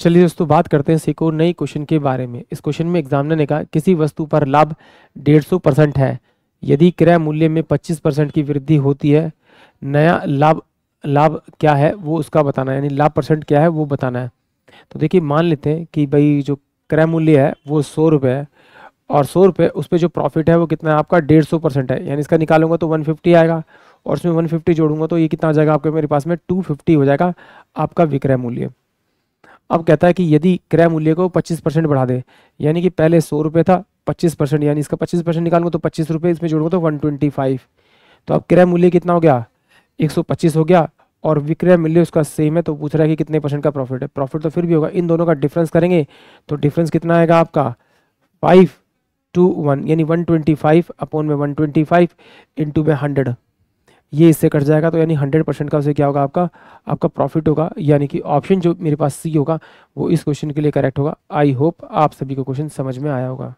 चलिए दोस्तों बात करते हैं सिको नई क्वेश्चन के बारे में इस क्वेश्चन में एग्जामिनर ने कहा किसी वस्तु पर लाभ सौ परसेंट है यदि क्रय मूल्य में 25 परसेंट की वृद्धि होती है नया लाभ लाभ क्या है वो उसका बताना है यानी लाभ परसेंट क्या है वो बताना है तो देखिए मान लेते हैं कि भाई जो क्रय मूल्य है वो सौ रुपये है और सौ रुपये उस पर जो प्रॉफिट है वो कितना है आपका डेढ़ सौ परसेंट है यानी इसका निकालूंगा तो वन फिफ्टी आएगा और उसमें वन फिफ्टी जोड़ूंगा तो ये कितना आ जाएगा आपके मेरे पास में टू फिफ्टी हो जाएगा आपका विक्रय मूल्य अब कहता है कि यदि क्रय मूल्य को 25 परसेंट बढ़ा दे यानी कि पहले सौ रुपये था 25 परसेंट यानी इसका 25 परसेंट निकालूंगा तो पच्चीस रुपये इसमें जोड़ूंगा तो फाइव तो अब क्रय मूल्य कितना हो गया एक सौ पच्चीस हो गया और विक्रय मूल्य उसका सेम है तो पूछ रहा है कि कितने परसेंट का प्रॉफिट है प्रॉफिट तो फिर भी होगा इन दोनों का डिफरेंस करेंगे तो डिफरेंस कितना आएगा आपका फाइव टू वन यानी वन ट्वेंटी फाइव अपॉन में वन ट्वेंटी फाइव इंटू में हंड्रेड ये इससे कट जाएगा तो यानी हंड्रेड परसेंट का उसे क्या होगा आपका आपका प्रॉफिट होगा यानी कि ऑप्शन जो मेरे पास सी होगा वो इस क्वेश्चन के लिए करेक्ट होगा आई होप आप सभी को क्वेश्चन समझ में आया होगा